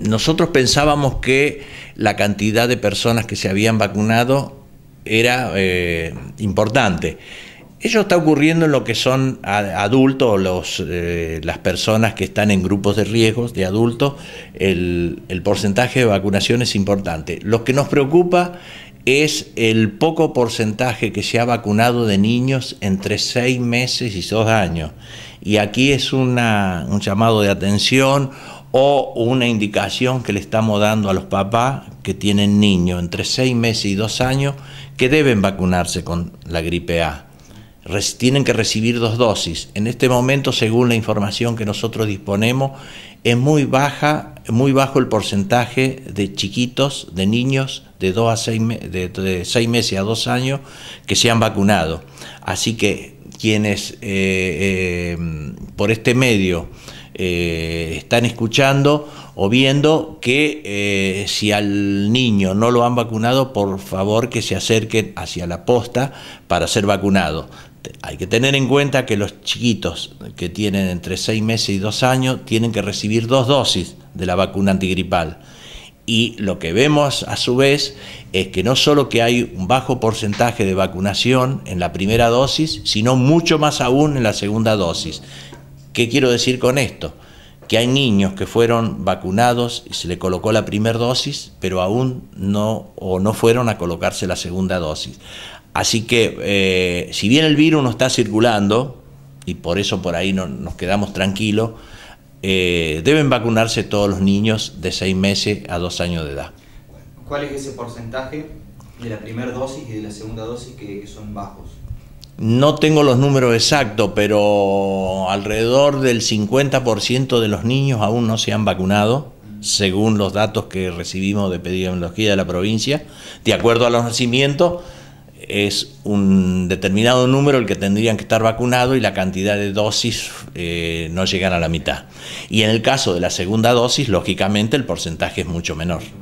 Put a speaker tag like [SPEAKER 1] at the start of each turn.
[SPEAKER 1] nosotros pensábamos que la cantidad de personas que se habían vacunado era eh, importante. Eso está ocurriendo en lo que son adultos, eh, las personas que están en grupos de riesgos de adultos, el, porcentaje de vacunación es importante. Lo que nos preocupa es el poco porcentaje que se ha vacunado de niños entre seis meses y dos años. Y aquí es un llamado de atención o una indicación que le estamos dando a los papás que tienen niños entre seis meses y dos años que deben vacunarse con la gripe A. tienen que recibir dos dosis. En este momento, según la información que nosotros disponemos, es muy baja, muy bajo el porcentaje de chiquitos, de niños de a de, seis meses a dos años que se han vacunado. Así que quienes eh, eh, por este medio eh, están escuchando o viendo que eh, si al niño no lo han vacunado, por favor que se acerquen hacia la posta para ser vacunado. Hay que tener en cuenta que los chiquitos que tienen entre seis meses y dos años tienen que recibir dos dosis de la vacuna antigripal. Y lo que vemos a su vez es que no solo que hay un bajo porcentaje de vacunación en la primera dosis, sino mucho más aún en la segunda dosis. ¿Qué quiero decir con esto? Que hay niños que fueron vacunados y se le colocó la primera dosis, pero aún no o no fueron a colocarse la segunda dosis. Así que eh, si bien el virus no está circulando, y por eso por ahí nos quedamos tranquilos, eh, deben vacunarse todos los niños de seis meses a dos años de edad.
[SPEAKER 2] ¿Cuál es ese porcentaje de la primera dosis y de la segunda dosis que son bajos?
[SPEAKER 1] No tengo los números exactos, pero alrededor del 50% de los niños aún no se han vacunado, según los datos que recibimos de pediología de la provincia. De acuerdo a los nacimientos, es un determinado número el que tendrían que estar vacunados y la cantidad de dosis eh, no llegan a la mitad. Y en el caso de la segunda dosis, lógicamente el porcentaje es mucho menor.